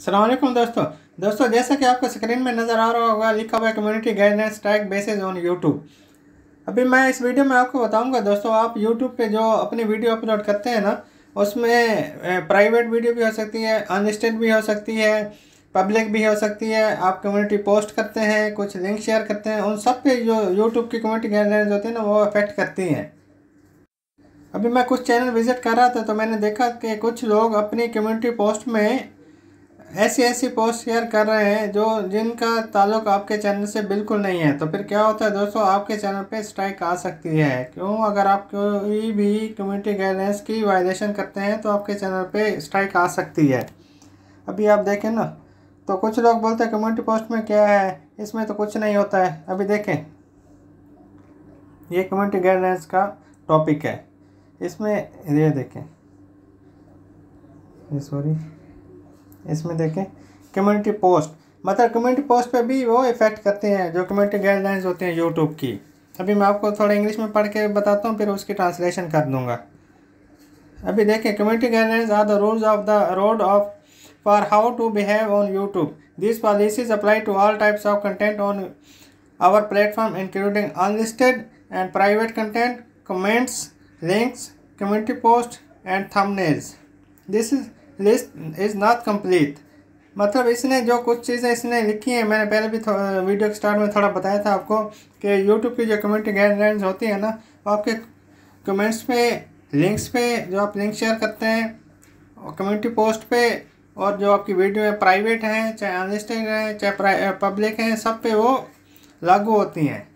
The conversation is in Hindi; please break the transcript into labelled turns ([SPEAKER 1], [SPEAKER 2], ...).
[SPEAKER 1] सलामकुम दोस्तों दोस्तों जैसा कि आपको स्क्रीन में नज़र आ रहा होगा लिखा हुआ community guidelines tag basis on YouTube अभी मैं इस वीडियो में आपको बताऊंगा दोस्तों आप यूट्यूब पे जो अपनी वीडियो अपलोड करते हैं ना उसमें प्राइवेट वीडियो भी हो सकती है अनलिस्टेड भी हो सकती है पब्लिक भी हो सकती है आप कम्युनिटी पोस्ट करते हैं कुछ लिंक शेयर करते हैं उन सब पे जो यूट्यूब की कम्युनिटी गाइडलाइंस होती है ना वो अफेक्ट करती हैं अभी मैं कुछ चैनल विज़िट कर रहा था तो मैंने देखा कि कुछ लोग अपनी कम्युनिटी पोस्ट में ऐसी ऐसी पोस्ट शेयर कर रहे हैं जो जिनका ताल्लुक आपके चैनल से बिल्कुल नहीं है तो फिर क्या होता है दोस्तों आपके चैनल पे स्ट्राइक आ सकती है क्यों अगर आप कोई भी कम्युनिटी गाइडलाइंस की वायलेशन करते हैं तो आपके चैनल पे स्ट्राइक आ सकती है अभी आप देखें ना तो कुछ लोग बोलते हैं कम्युनिटी पोस्ट में क्या है इसमें तो कुछ नहीं होता है अभी देखें ये कम्युनिटी गाइडलाइंस का टॉपिक है इसमें ये देखें सॉरी इसमें देखें कम्युनिटी पोस्ट मतलब कम्युनिटी पोस्ट पे भी वो इफेक्ट करते हैं जो कम्युनिटी गाइडलाइंस होते हैं यूट्यूब की अभी मैं आपको थोड़ा इंग्लिश में पढ़ के बताता हूँ फिर उसकी ट्रांसलेशन कर दूँगा अभी देखें community guidelines are the rules of the road of for how to behave on YouTube this policies apply to all types of content on our platform including unlisted and private content comments links community post and thumbnails this is list is not complete मतलब इसने जो कुछ चीज़ें इसने लिखी हैं मैंने पहले भी वीडियो के स्टार्ट में थोड़ा बताया था आपको कि यूट्यूब की जो कम्युनिटी गाइडलाइंस होती है ना वो आपके कमेंट्स पे लिंक्स पे जो आप लिंक शेयर करते हैं कम्युनिटी पोस्ट पे और जो आपकी वीडियो है प्राइवेट हैं चाहे अनलिस्टेड हैं चाहे पब्लिक हैं सब पे वो लागू होती हैं